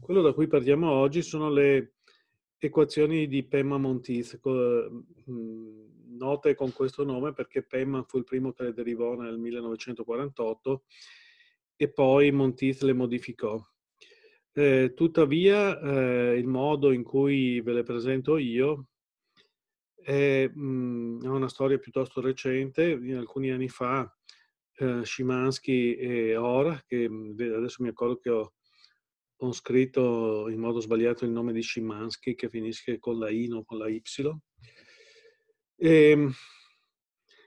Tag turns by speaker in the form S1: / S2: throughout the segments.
S1: Quello da cui partiamo oggi sono le equazioni di Pema-Montis, mm, note con questo nome perché Pema fu il primo che le derivò nel 1948 e poi Montis le modificò. Eh, tuttavia, eh, il modo in cui ve le presento io è, mh, mm, è una storia piuttosto recente. Alcuni anni fa, eh, Schimansky e Ora, che mm, adesso mi accorgo che ho ho scritto in modo sbagliato il nome di Szymanski che finisce con la I, non con la Y. E ehm,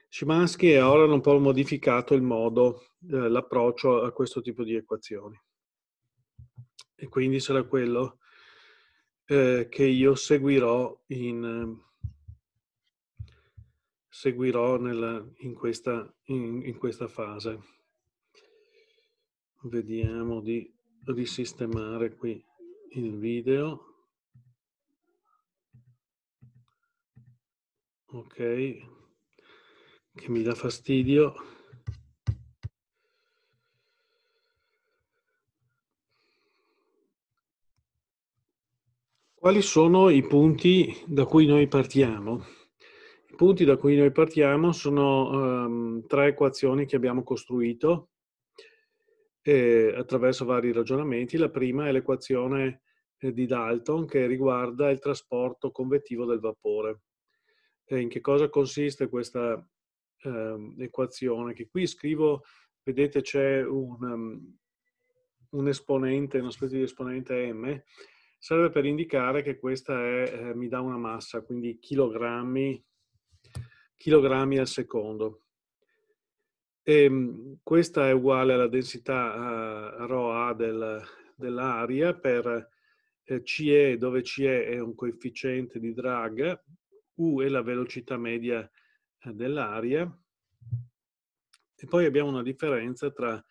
S1: Szymanski e Oran un po' modificato il modo, eh, l'approccio a questo tipo di equazioni. E quindi sarà quello eh, che io seguirò in, seguirò nella, in, questa, in, in questa fase. Vediamo di risistemare qui il video. Ok, che mi dà fastidio. Quali sono i punti da cui noi partiamo? I punti da cui noi partiamo sono um, tre equazioni che abbiamo costruito eh, attraverso vari ragionamenti. La prima è l'equazione eh, di Dalton che riguarda il trasporto convettivo del vapore. Eh, in che cosa consiste questa ehm, equazione? Che qui scrivo, vedete c'è un, um, un esponente, una specie di esponente m, serve per indicare che questa è, eh, mi dà una massa, quindi chilogrammi, chilogrammi al secondo. E ehm, questa è uguale alla densità uh, eh, ρA del, dell'aria per eh, CE, dove CE è un coefficiente di drag, U è la velocità media eh, dell'aria, e poi abbiamo una differenza tra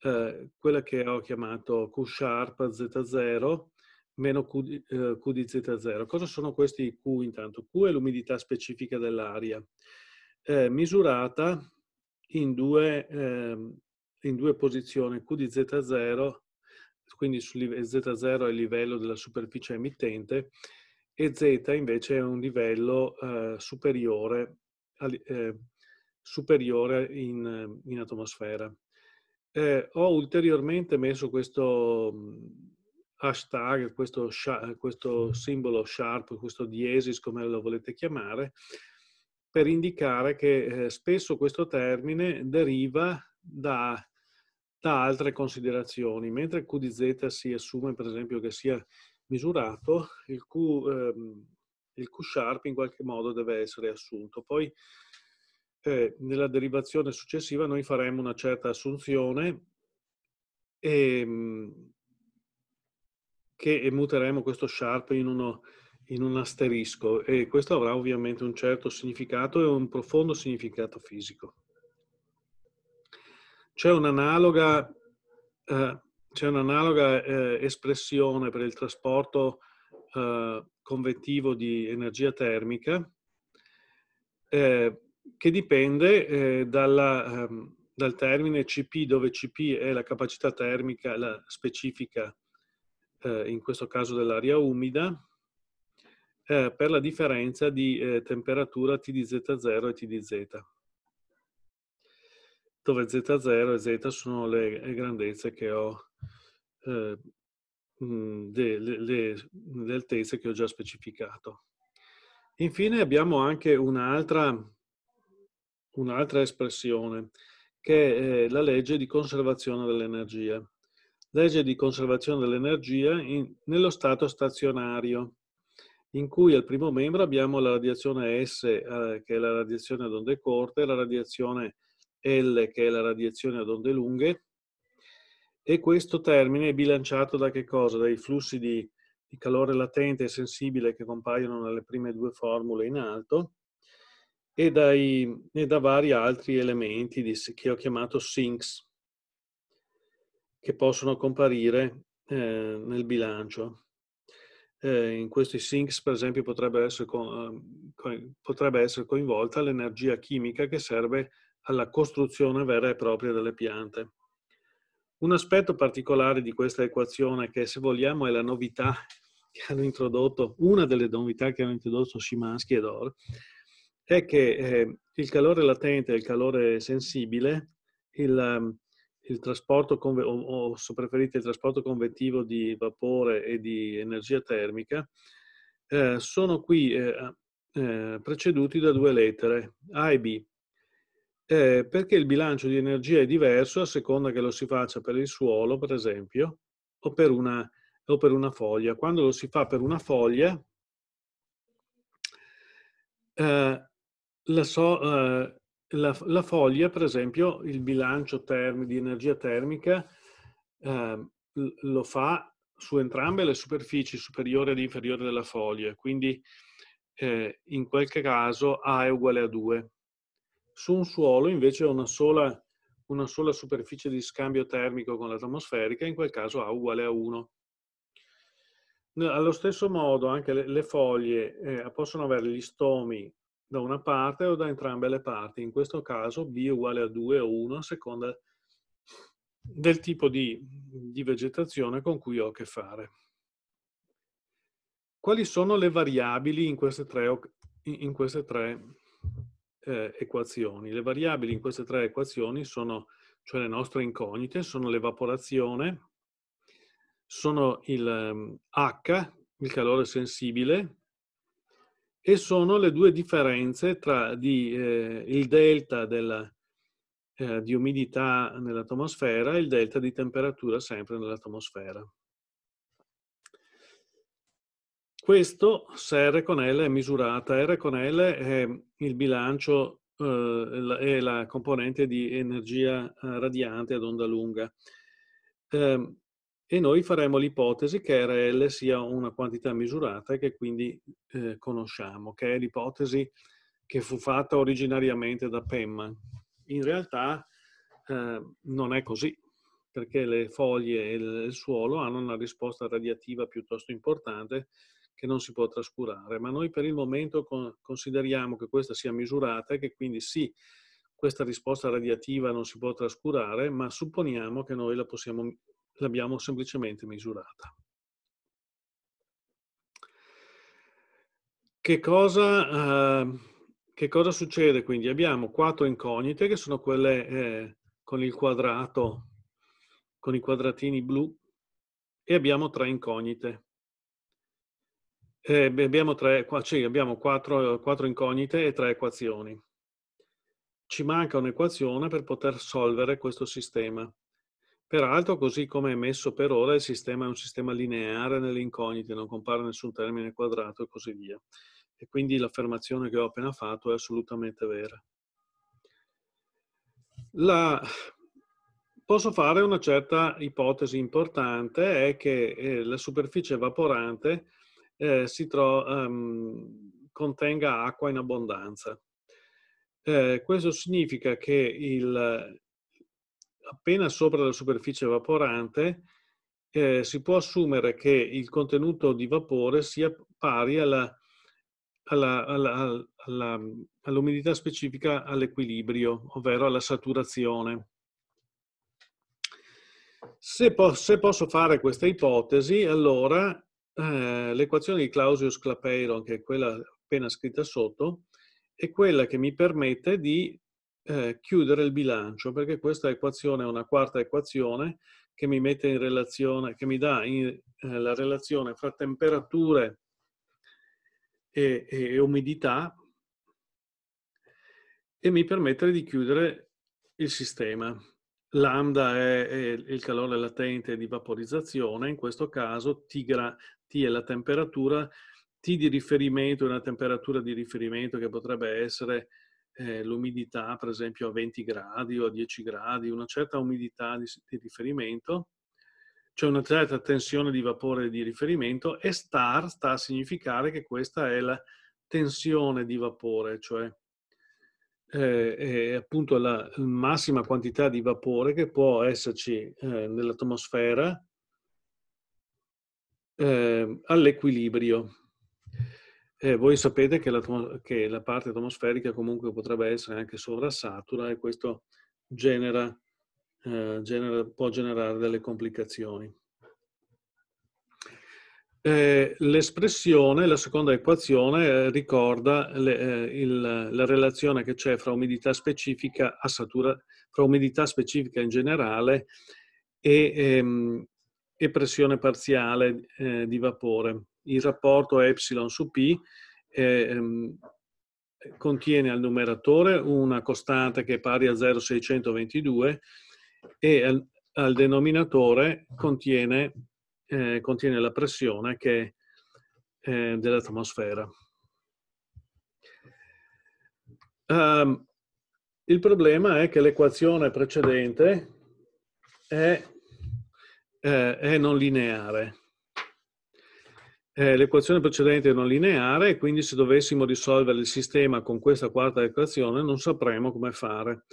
S1: eh, quella che ho chiamato Q sharp Z0 meno Q, eh, Q di Z0. Cosa sono questi Q intanto? Q è l'umidità specifica dell'aria, misurata in due, ehm, in due posizioni, Q di Z0, quindi su, Z0 è il livello della superficie emittente, e Z invece è un livello eh, superiore, eh, superiore in, in atmosfera. Eh, ho ulteriormente messo questo hashtag, questo, questo simbolo sharp, questo diesis come lo volete chiamare, per indicare che eh, spesso questo termine deriva da, da altre considerazioni. Mentre il Z si assume per esempio che sia misurato, il Q, ehm, il Q sharp in qualche modo deve essere assunto. Poi eh, nella derivazione successiva noi faremo una certa assunzione e, ehm, che muteremo questo sharp in uno in un asterisco e questo avrà ovviamente un certo significato e un profondo significato fisico. C'è un'analoga, eh, c'è un'analoga eh, espressione per il trasporto eh, convettivo di energia termica eh, che dipende eh, dalla, ehm, dal termine CP, dove CP è la capacità termica la specifica, eh, in questo caso dell'aria umida, eh, per la differenza di eh, temperatura TdZ0 e Tdz, dove Z0 e Z sono le, grandezze che ho, eh, le, le, le altezze che ho già specificato. Infine abbiamo anche un'altra un'altra espressione, che è eh, la legge di conservazione dell'energia. Legge di conservazione dell'energia nello stato stazionario in cui al primo membro abbiamo la radiazione S, eh, che è la radiazione ad onde corte, la radiazione L, che è la radiazione ad onde lunghe, e questo termine è bilanciato da che cosa? Dai flussi di, di calore latente e sensibile che compaiono nelle prime due formule in alto, e, dai, e, da vari altri elementi di, che ho chiamato sinks che possono comparire eh, nel bilancio eh, in questi sinks per esempio potrebbe essere, con, eh, potrebbe essere coinvolta l'energia chimica che serve alla costruzione vera e propria delle piante. Un aspetto particolare di questa equazione che se vogliamo è la novità che hanno introdotto, una delle novità che hanno introdotto Szymanski ed Orr, è che eh, il calore latente e il calore sensibile, il, ehm, il trasporto, o, se preferite il trasporto convettivo di vapore e di energia termica, eh, sono qui eh, eh, preceduti da due lettere, A e B, eh, perché il bilancio di energia è diverso a seconda che lo si faccia per il suolo, per esempio, o per una, o per una foglia. Quando lo si fa per una foglia, eh, la so, eh, la, la, foglia, per esempio, il bilancio term, di energia termica eh, lo fa su entrambe le superfici, superiore ed inferiore della foglia, quindi eh, in qualche caso A è uguale a 2. Su un suolo invece ho una sola, una sola superficie di scambio termico con l'atmosferica, in quel caso A uguale a 1. Allo stesso modo anche le, le foglie eh, possono avere gli stomi da una parte o da entrambe le parti. In questo caso b uguale a 2 o 1 a seconda del tipo di, di vegetazione con cui ho a che fare. Quali sono le variabili in queste tre, in queste tre eh, equazioni? Le variabili in queste tre equazioni sono, cioè le nostre incognite, sono l'evaporazione, sono il ehm, H, il calore sensibile, e sono le due differenze tra di, eh, il delta della, eh, di umidità nell'atmosfera e il delta di temperatura sempre nell'atmosfera. Questo se R con L è misurata. R con L è il bilancio, eh, è la componente di energia eh, radiante ad onda lunga. Eh, e noi faremo l'ipotesi che RL sia una quantità misurata e che quindi eh, conosciamo, che è l'ipotesi che fu fatta originariamente da Pemman. In realtà eh, non è così, perché le foglie e il suolo hanno una risposta radiativa piuttosto importante che non si può trascurare, ma noi per il momento consideriamo che questa sia misurata e che quindi sì, questa risposta radiativa non si può trascurare, ma supponiamo che noi la possiamo l'abbiamo semplicemente misurata. Che cosa, eh, che cosa, succede quindi? Abbiamo quattro incognite che sono quelle eh, con il quadrato, con i quadratini blu, e abbiamo tre incognite. Eh, abbiamo, tre, cioè abbiamo quattro, quattro incognite e tre equazioni. Ci manca un'equazione per poter solvere questo sistema. Peraltro, così come è messo per ora, il sistema è un sistema lineare nelle incognite, non compare nessun termine quadrato e così via. E quindi l'affermazione che ho appena fatto è assolutamente vera. La... Posso fare una certa ipotesi importante, è che eh, la superficie evaporante eh, um, contenga acqua in abbondanza. Eh, questo significa che il, appena sopra la superficie evaporante, eh, si può assumere che il contenuto di vapore sia pari all'umidità specifica all'equilibrio, ovvero alla saturazione. Se, po se, posso fare questa ipotesi, allora eh, l'equazione di Clausius-Clapeyron, che è quella appena scritta sotto, è quella che mi permette di eh, chiudere il bilancio, perché questa equazione è una quarta equazione che mi mette in relazione, che mi dà in, eh, la relazione fra temperature e, e umidità e mi permette di chiudere il sistema. Lambda è, il calore latente di vaporizzazione, in questo caso T, T, è la temperatura, T di riferimento è una temperatura di riferimento che potrebbe essere eh, l'umidità, per esempio, a 20 gradi o a 10 gradi, una certa umidità di, di riferimento, cioè una certa tensione di vapore di riferimento e star sta a significare che questa è la tensione di vapore, cioè eh, appunto la massima quantità di vapore che può esserci eh, nell'atmosfera eh, all'equilibrio. Eh, voi sapete che la, che la, parte atmosferica comunque potrebbe essere anche sovrassatura e questo genera, eh, genera, può generare delle complicazioni. Eh, l'espressione, la seconda equazione, eh, ricorda le, eh, il, la relazione che c'è fra umidità specifica, satura, fra umidità specifica in generale e, ehm, e pressione parziale eh, di vapore il rapporto ε su p ehm, contiene al numeratore una costante che è pari a 0,622 e al, al denominatore contiene, eh, contiene, la pressione che, eh, dell'atmosfera. Um, il problema è che l'equazione precedente è, eh, è non lineare eh, l'equazione precedente è non lineare quindi se dovessimo risolvere il sistema con questa quarta equazione non sapremo come fare.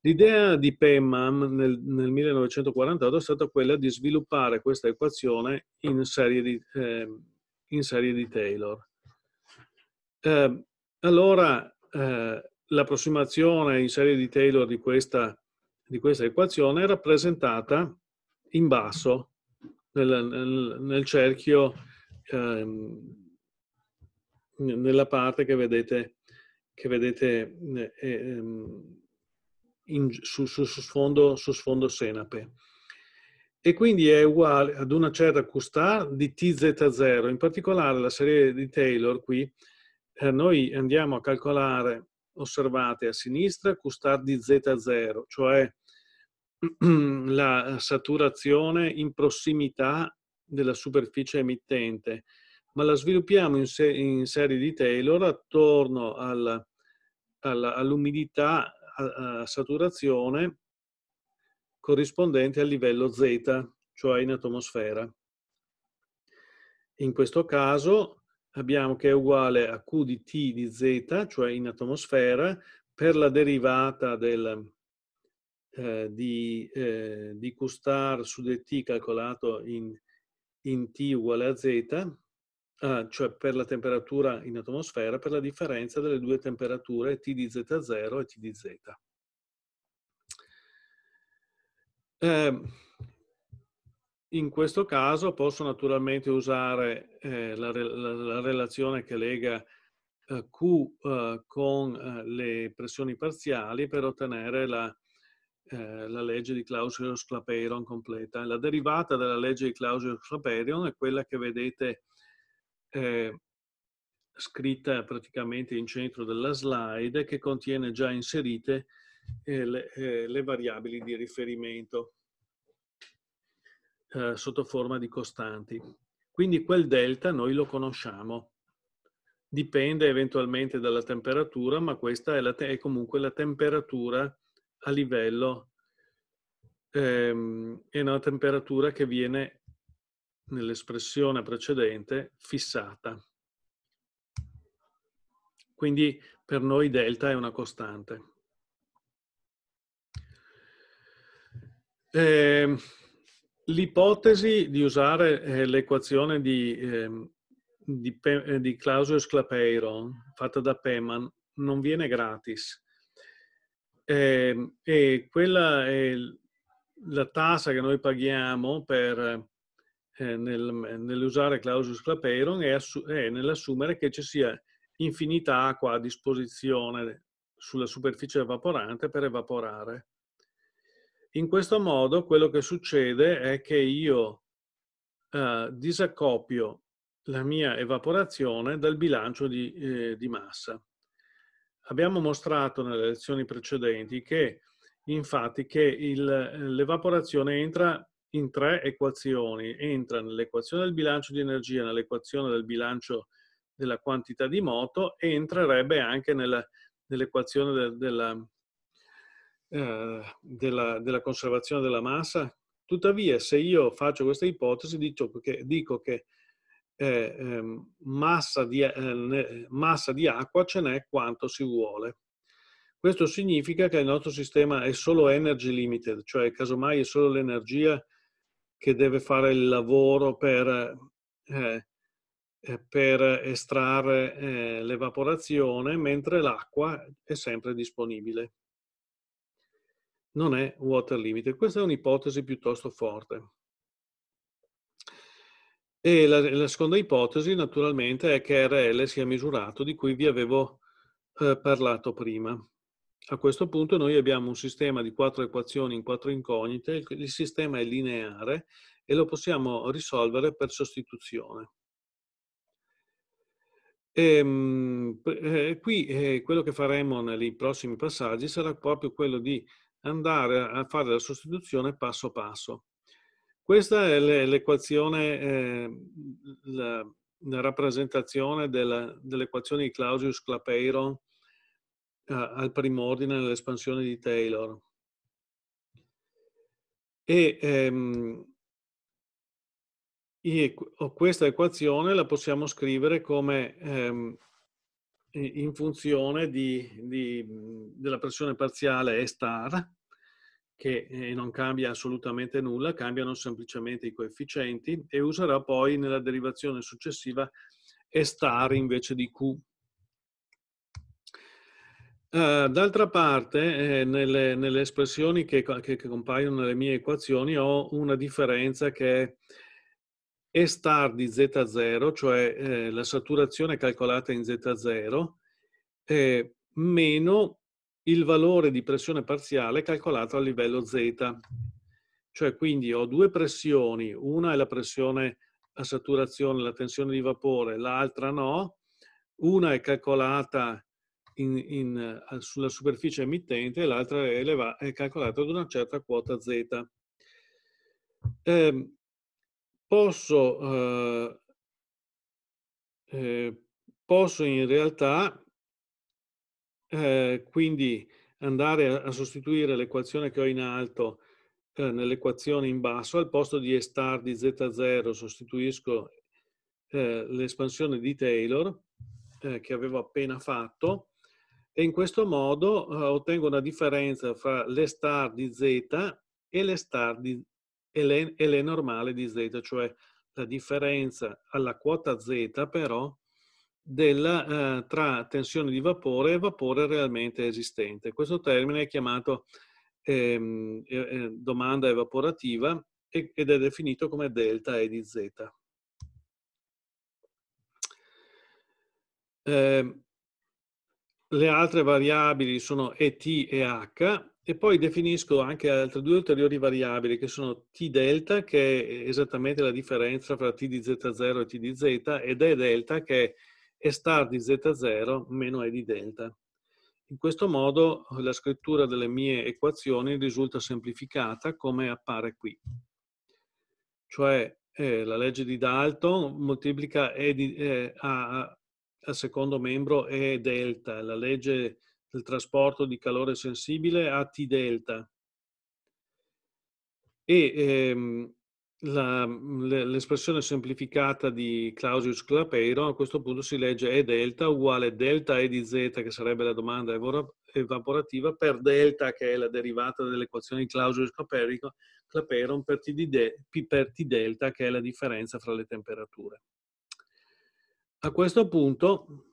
S1: L'idea di Pemam nel, nel 1948 è stata quella di sviluppare questa equazione in serie di, eh, in serie di Taylor. Eh, allora, eh, l'approssimazione in serie di Taylor di questa, di questa equazione è rappresentata in basso, nel, nel, nel cerchio ehm, nella parte che vedete, che vedete ehm, in, su, su, su, sfondo, su, sfondo, senape. E quindi è uguale ad una certa custà di TZ0. In particolare la serie di Taylor qui, eh, noi andiamo a calcolare, osservate a sinistra, custà di Z0, cioè la saturazione in prossimità della superficie emittente, ma la sviluppiamo in, se in serie di Taylor attorno al, al, all'umidità a, a saturazione corrispondente al livello Z, cioè in atmosfera. In questo caso abbiamo che è uguale a Q di T di Z, cioè in atmosfera, per la derivata del, eh, di, eh, di Q star su dt calcolato in in T uguale a Z, eh, cioè per la temperatura in atmosfera, per la differenza delle due temperature T di Z0 e T di Z. Eh, in questo caso posso naturalmente usare eh, la, la, la, relazione che lega eh, Q eh, con eh, le pressioni parziali per ottenere la eh, la legge di Clausius Clapeyron completa. La derivata della legge di Clausius Clapeyron è quella che vedete eh, scritta praticamente in centro della slide che contiene già inserite eh, le, eh, le, variabili di riferimento eh, sotto forma di costanti. Quindi quel delta noi lo conosciamo. Dipende eventualmente dalla temperatura, ma questa è, la te è comunque la temperatura a livello ehm, è una temperatura che viene nell'espressione precedente fissata. Quindi per noi delta è una costante. Eh, l'ipotesi di usare eh, l'equazione di, eh, di, di Clausius-Clapeyron fatta da Peyman non viene gratis eh, e quella è la tassa che noi paghiamo per, eh, nel, nell'usare Clausius claperon e, assu- nell'assumere che ci sia infinita acqua a disposizione sulla superficie evaporante per evaporare. In questo modo quello che succede è che io eh, disaccopio la mia evaporazione dal bilancio di, eh, di massa abbiamo mostrato nelle lezioni precedenti che infatti che l'evaporazione entra in tre equazioni, entra nell'equazione del bilancio di energia, nell'equazione del bilancio della quantità di moto e entrerebbe anche nell'equazione nell della, della, eh, della, della, conservazione della massa. Tuttavia, se io faccio questa ipotesi, dico che, dico che eh, massa, di, eh, massa di acqua ce n'è quanto si vuole. Questo significa che il nostro sistema è solo energy limited, cioè casomai è solo l'energia che deve fare il lavoro per, eh, eh per estrarre eh, l'evaporazione, mentre l'acqua è sempre disponibile. Non è water limited. Questa è un'ipotesi piuttosto forte. E la, la, seconda ipotesi, naturalmente, è che RL sia misurato, di cui vi avevo eh, parlato prima. A questo punto noi abbiamo un sistema di quattro equazioni in quattro incognite, il, il sistema è lineare e lo possiamo risolvere per sostituzione. Ehm, e, eh, qui eh, quello che faremo nei prossimi passaggi sarà proprio quello di andare a fare la sostituzione passo passo. Questa è l'equazione, eh, la, la, rappresentazione dell'equazione di Clausius-Clapeyron eh, al primo ordine nell'espansione di Taylor. E, ehm, e questa equazione la possiamo scrivere come ehm, in funzione di, di, della pressione parziale E star che eh, non cambia assolutamente nulla, cambiano semplicemente i coefficienti e userà poi nella derivazione successiva e star invece di q. Eh, d'altra parte, eh, nelle, nelle espressioni che, che, che, compaiono nelle mie equazioni ho una differenza che è e star di Z0, cioè eh, la saturazione calcolata in Z0, eh, meno il valore di pressione parziale calcolato a livello Z. Cioè quindi ho due pressioni, una è la pressione a saturazione, la tensione di vapore, l'altra no, una è calcolata in, in, eh, sulla superficie emittente e l'altra è, eleva, è calcolata ad una certa quota Z. Eh, posso, eh, eh, posso in realtà eh, quindi andare a, sostituire l'equazione che ho in alto eh, nell'equazione in basso, al posto di E star di Z0 sostituisco eh, l'espansione di Taylor eh, che avevo appena fatto e in questo modo eh, ottengo una differenza fra l'E star di Z e l'E star di, e le, e le normale di Z, cioè la differenza alla quota Z però della, eh, tra tensione di vapore e vapore realmente esistente. Questo termine è chiamato ehm, eh, domanda evaporativa ed è definito come delta E di Z. Eh, le altre variabili sono ET e H e poi definisco anche altre due ulteriori variabili che sono T delta che è esattamente la differenza tra T di Z0 e T di Z ed E delta che è e star di z0 meno e di delta. In questo modo la scrittura delle mie equazioni risulta semplificata come appare qui. Cioè eh, la legge di Dalton moltiplica e di, eh, a, al secondo membro E delta, la legge del trasporto di calore sensibile a T delta. E ehm, l'espressione semplificata di Clausius Clapeiro a questo punto si legge E delta uguale delta E di Z, che sarebbe la domanda evaporativa, per delta, che è la derivata dell'equazione di Clausius Clapeyron, per, per T delta, che è la differenza fra le temperature. A questo punto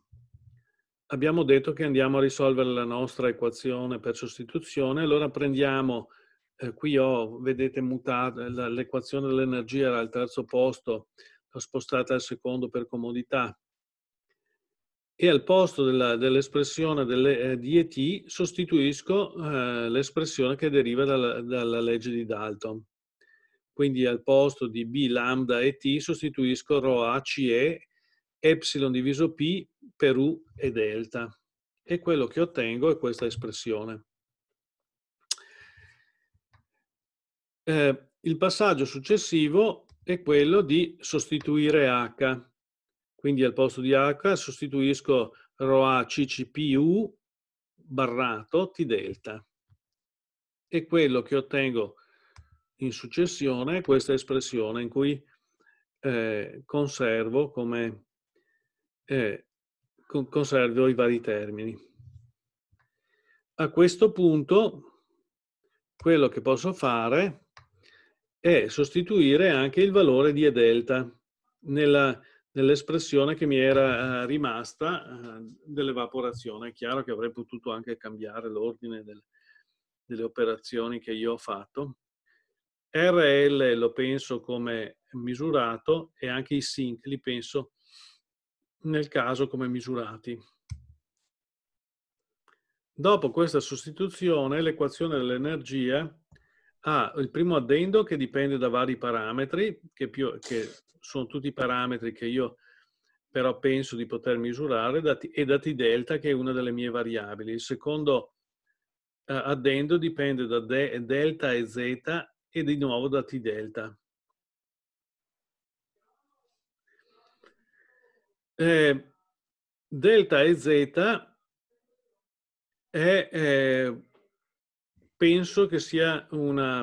S1: abbiamo detto che andiamo a risolvere la nostra equazione per sostituzione, allora prendiamo eh, qui ho, vedete, mutato, l'equazione dell'energia era al terzo posto, l'ho spostata al secondo per comodità. E al posto dell'espressione delle, eh, di ET sostituisco eh, l'espressione che deriva dal, dalla legge di Dalton. Quindi al posto di B lambda e sostituisco rho ACE, CE, epsilon diviso P per U e delta. E quello che ottengo è questa espressione. eh, il passaggio successivo è quello di sostituire H. Quindi al posto di H sostituisco ρA CCPU barrato T delta. E quello che ottengo in successione è questa espressione in cui eh, conservo, come, eh, conservo i vari termini. A questo punto quello che posso fare e sostituire anche il valore di E delta nella, nell'espressione che mi era eh, rimasta eh, dell'evaporazione. È chiaro che avrei potuto anche cambiare l'ordine del, delle operazioni che io ho fatto. RL lo penso come misurato e anche i sync li penso nel caso come misurati. Dopo questa sostituzione l'equazione dell'energia ha ah, il primo addendo che dipende da vari parametri, che, più, che sono tutti parametri che io però penso di poter misurare, e da t delta che è una delle mie variabili. Il secondo eh, addendo dipende da de, delta e z e di nuovo da t delta. Eh, delta e z è, eh, penso che sia una,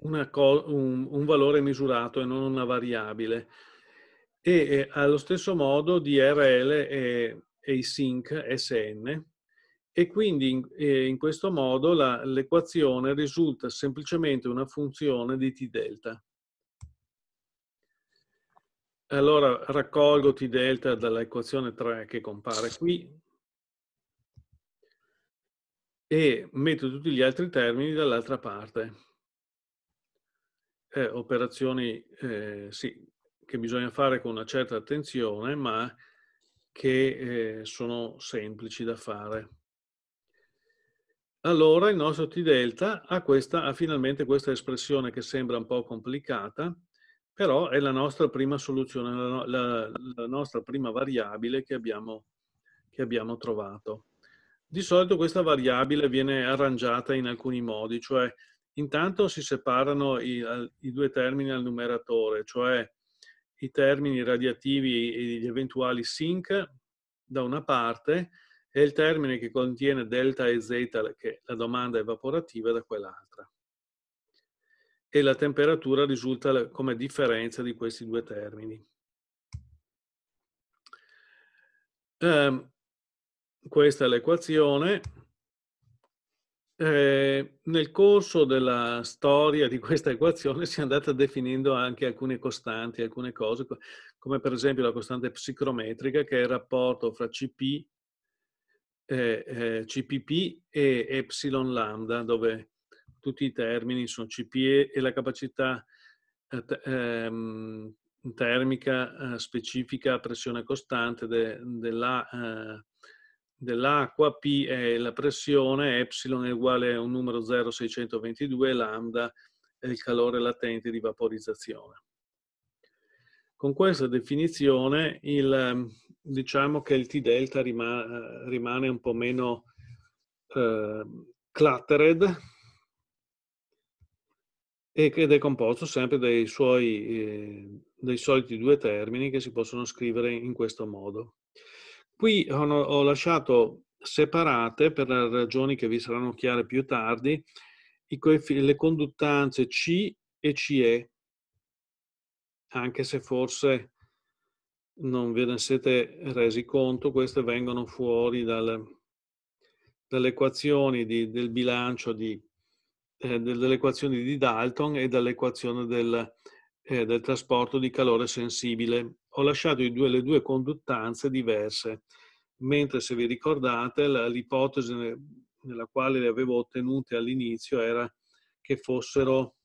S1: una co- un, un, valore misurato e non una variabile. E eh, allo stesso modo DRL è async SN. E quindi in, eh, in questo modo la, l'equazione risulta semplicemente una funzione di T delta. Allora raccolgo T delta dall'equazione 3 che compare qui, e metto tutti gli altri termini dall'altra parte. Eh, operazioni eh, sì, che bisogna fare con una certa attenzione, ma che eh, sono semplici da fare. Allora il nostro T delta ha, questa, ha finalmente questa espressione che sembra un po' complicata, però è la nostra prima soluzione, la, la, la nostra prima variabile che abbiamo, che abbiamo trovato. Di solito questa variabile viene arrangiata in alcuni modi, cioè intanto si separano i, i due termini al numeratore, cioè i termini radiativi e gli eventuali sink da una parte e il termine che contiene delta e z, che è la domanda evaporativa, da quell'altra. E la temperatura risulta come differenza di questi due termini. Ehm, questa è l'equazione. Eh, nel corso della storia di questa equazione si è andata definendo anche alcune costanti, alcune cose, come per esempio la costante psicrometrica, che è il rapporto fra Cp, eh, eh, CPP e epsilon lambda, dove tutti i termini sono Cp e la capacità eh, ehm, termica eh, specifica a pressione costante de, della eh, dell'acqua, P è la pressione, epsilon è uguale a un numero 0,622, lambda è il calore latente di vaporizzazione. Con questa definizione il, diciamo che il T delta rimane, rimane un po' meno eh, cluttered ed è composto sempre dei, suoi, eh, dei soliti due termini che si possono scrivere in questo modo. Qui ho lasciato separate, per ragioni che vi saranno chiare più tardi, le conduttanze C e CE, anche se forse non ve ne siete resi conto, queste vengono fuori dal, dalle equazioni di, del bilancio di, eh, delle equazioni di Dalton e dall'equazione del, eh, del trasporto di calore sensibile ho lasciato due, le due conduttanze diverse, mentre se vi ricordate l'ipotesi nella quale le avevo ottenute all'inizio era che fossero,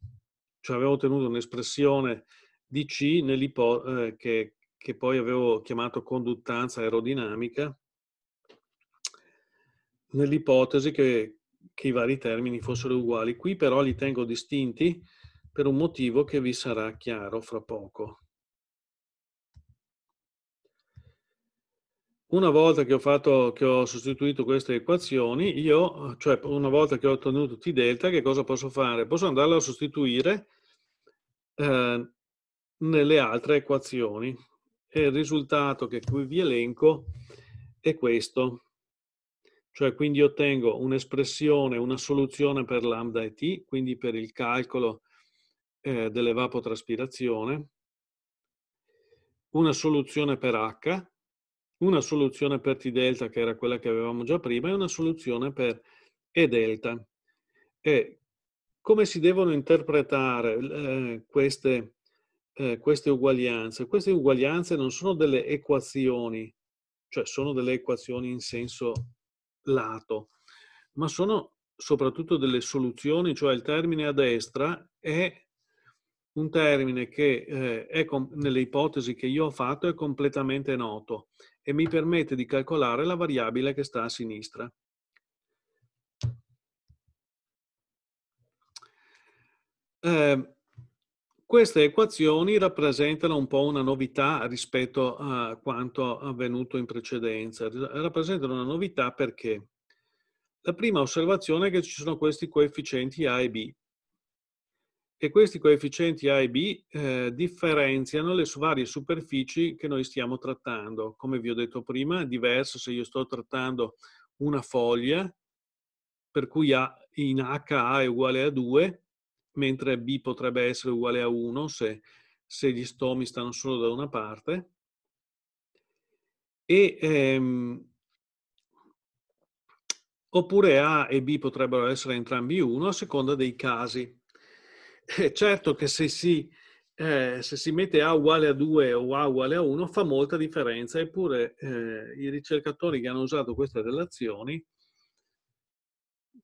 S1: cioè avevo ottenuto un'espressione di C eh, che, che poi avevo chiamato conduttanza aerodinamica, nell'ipotesi che, che, i vari termini fossero uguali. Qui però li tengo distinti per un motivo che vi sarà chiaro fra poco. una volta che ho, fatto, che ho sostituito queste equazioni, io, cioè una volta che ho ottenuto T delta, che cosa posso fare? Posso andarlo a sostituire eh, nelle altre equazioni. E il risultato che qui vi elenco è questo. Cioè quindi ottengo un'espressione, una soluzione per lambda e T, quindi per il calcolo eh, dell'evapotraspirazione, una soluzione per H, una soluzione per T delta, che era quella che avevamo già prima, e una soluzione per E delta. E come si devono interpretare eh, queste, eh, queste uguaglianze? Queste uguaglianze non sono delle equazioni, cioè sono delle equazioni in senso lato, ma sono soprattutto delle soluzioni, cioè il termine a destra è un termine che eh, è, nelle ipotesi che io ho fatto è completamente noto e mi permette di calcolare la variabile che sta a sinistra. Eh, queste equazioni rappresentano un po' una novità rispetto a quanto avvenuto in precedenza. Rappresentano una novità perché la prima osservazione è che ci sono questi coefficienti A e B e questi coefficienti A e B eh, differenziano le varie superfici che noi stiamo trattando. Come vi ho detto prima, è diverso se io sto trattando una foglia, per cui A in HA è uguale a 2, mentre B potrebbe essere uguale a 1 se, se gli stomi stanno solo da una parte. E, ehm, oppure A e B potrebbero essere entrambi 1 a seconda dei casi è eh, certo che se si, eh, se si, mette A uguale a 2 o A uguale a 1 fa molta differenza, eppure eh, i ricercatori che hanno usato queste relazioni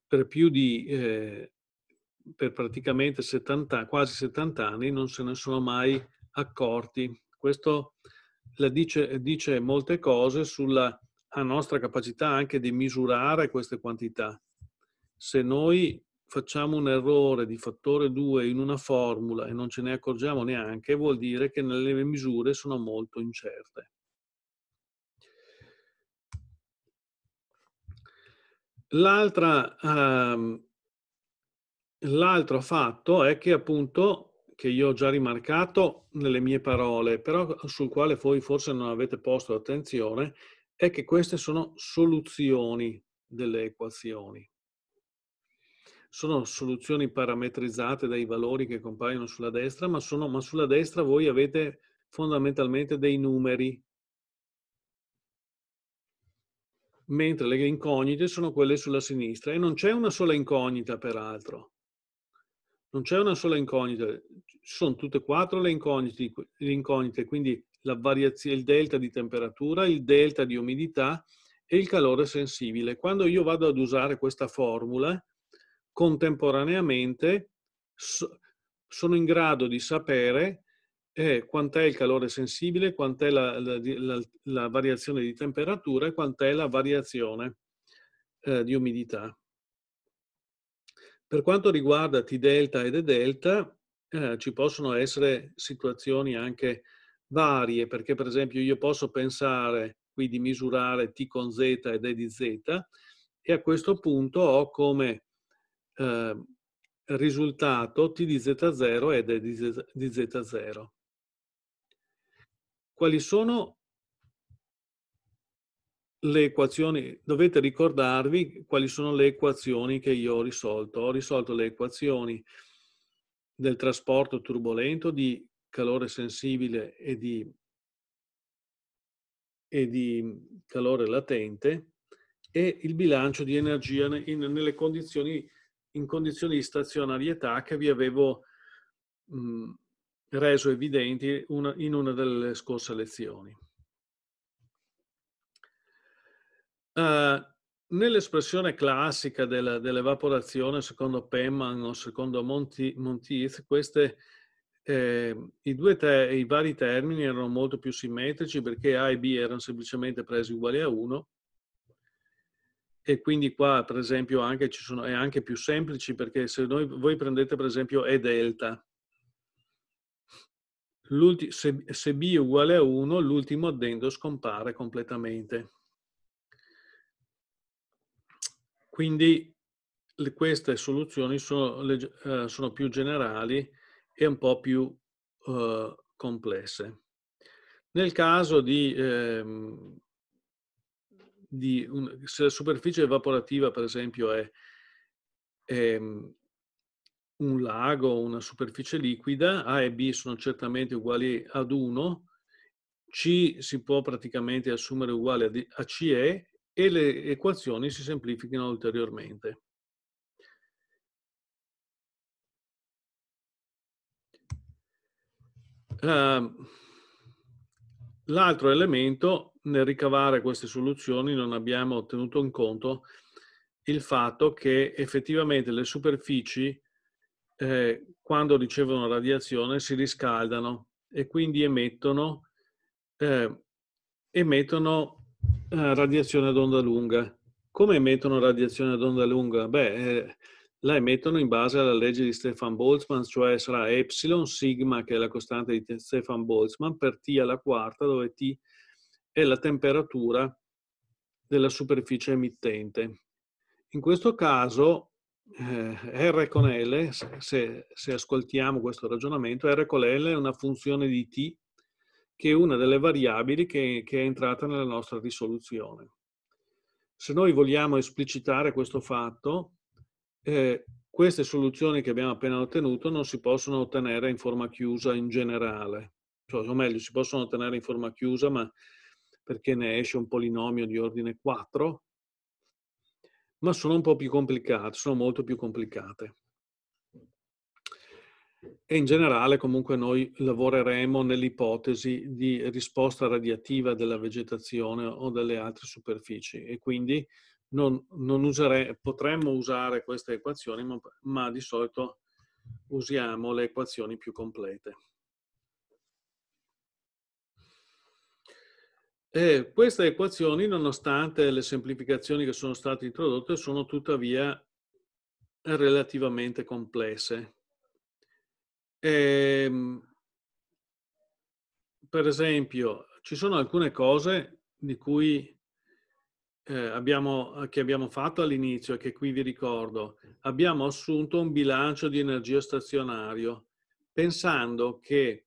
S1: per più di eh, per praticamente 70, quasi 70 anni non se ne sono mai accorti. Questo dice, dice molte cose sulla nostra capacità anche di misurare queste quantità. Se noi facciamo un errore di fattore 2 in una formula e non ce ne accorgiamo neanche, vuol dire che le misure sono molto incerte. Ehm, l'altro fatto è che appunto che io ho già rimarcato nelle mie parole, però sul quale voi forse non avete posto attenzione, è che queste sono soluzioni delle equazioni sono soluzioni parametrizzate dai valori che compaiono sulla destra, ma, sono, ma sulla destra voi avete fondamentalmente dei numeri, mentre le incognite sono quelle sulla sinistra e non c'è una sola incognita peraltro. Non c'è una sola incognita, sono tutte e quattro le incognite, le incognite quindi il delta di temperatura, il delta di umidità e il calore sensibile. Quando io vado ad usare questa formula, contemporaneamente so, sono in grado di sapere eh, quant'è il calore sensibile, quant'è la, la, la, la, variazione di temperatura e quant'è la variazione eh, di umidità. Per quanto riguarda T delta ed E delta, eh, ci possono essere situazioni anche varie, perché per esempio io posso pensare qui di misurare T con Z ed E di Z e a questo punto ho come eh, risultato t di z0 ed è di z0. Quali sono le equazioni? Dovete ricordarvi quali sono le equazioni che io ho risolto. Ho risolto le equazioni del trasporto turbolento di calore sensibile e di, e di calore latente e il bilancio di energia nelle condizioni in condizioni di stazionarietà che vi avevo mh, reso evidenti una, in una delle scorse lezioni. Uh, Nell'espressione classica della, dell'evaporazione, secondo Pemman o secondo Monti, Montiz, queste, eh, i, due te, i vari termini erano molto più simmetrici perché A e B erano semplicemente presi uguali a 1 che quindi qua per esempio anche sono, è anche più semplice perché se noi, voi prendete per esempio E delta, se, se, B è uguale a 1 l'ultimo addendo scompare completamente. Quindi le, queste soluzioni sono, le, eh, sono, più generali e un po' più eh, complesse. Nel caso di... Ehm, di un, se la superficie evaporativa, per esempio, è, è ehm, un lago, una superficie liquida, A e B sono certamente uguali ad 1, C si può praticamente assumere uguale a CE e le equazioni si semplificano ulteriormente. Uh, L'altro elemento, nel ricavare queste soluzioni non abbiamo tenuto in conto il fatto che effettivamente le superfici, eh, quando ricevono radiazione, si riscaldano e quindi emettono, eh, emettono eh, radiazione ad onda lunga. Come emettono radiazione ad onda lunga? Beh, eh, la emettono in base alla legge di Stefan Boltzmann, cioè sarà epsilon sigma, che è la costante di Stefan Boltzmann, per T alla quarta, dove T è la temperatura della superficie emittente. In questo caso eh, R con L, se, se, ascoltiamo questo ragionamento, R con L è una funzione di T che è una delle variabili che, che è entrata nella nostra risoluzione. Se noi vogliamo esplicitare questo fatto, eh, queste soluzioni che abbiamo appena ottenuto non si possono ottenere in forma chiusa in generale, cioè, o meglio, si possono ottenere in forma chiusa, ma perché ne esce un polinomio di ordine 4, ma sono un po' più complicate, sono molto più complicate. E in generale comunque noi lavoreremo nell'ipotesi di risposta radiativa della vegetazione o delle altre superfici e quindi non, non usare, potremmo usare queste equazioni, ma, ma di solito usiamo le equazioni più complete. E queste equazioni, nonostante le semplificazioni che sono state introdotte, sono tuttavia relativamente complesse. E, ehm, per esempio, ci sono alcune cose di cui eh, abbiamo, eh, che abbiamo fatto all'inizio e che qui vi ricordo, abbiamo assunto un bilancio di energia stazionario pensando che,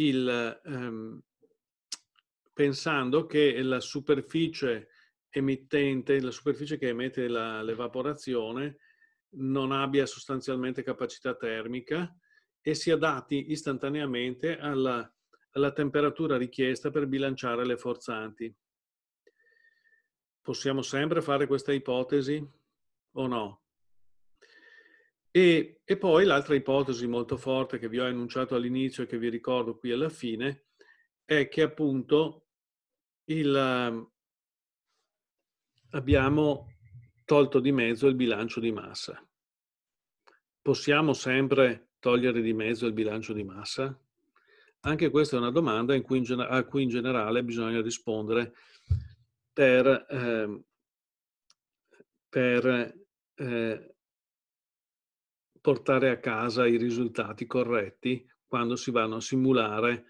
S1: il, ehm, pensando che la superficie emittente, la superficie che emette la, l'evaporazione, non abbia sostanzialmente capacità termica e si adatti istantaneamente alla, alla temperatura richiesta per bilanciare le forzanti. Possiamo sempre fare questa ipotesi o no? E, e poi l'altra ipotesi molto forte che vi ho annunciato all'inizio e che vi ricordo qui alla fine è che appunto il, ehm, abbiamo tolto di mezzo il bilancio di massa. Possiamo sempre togliere di mezzo il bilancio di massa? Anche questa è una domanda cui, a cui in generale bisogna rispondere per, eh, per eh, portare a casa i risultati corretti quando si vanno a simulare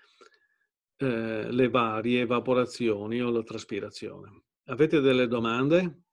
S1: eh, le varie evaporazioni o la traspirazione. Avete delle domande?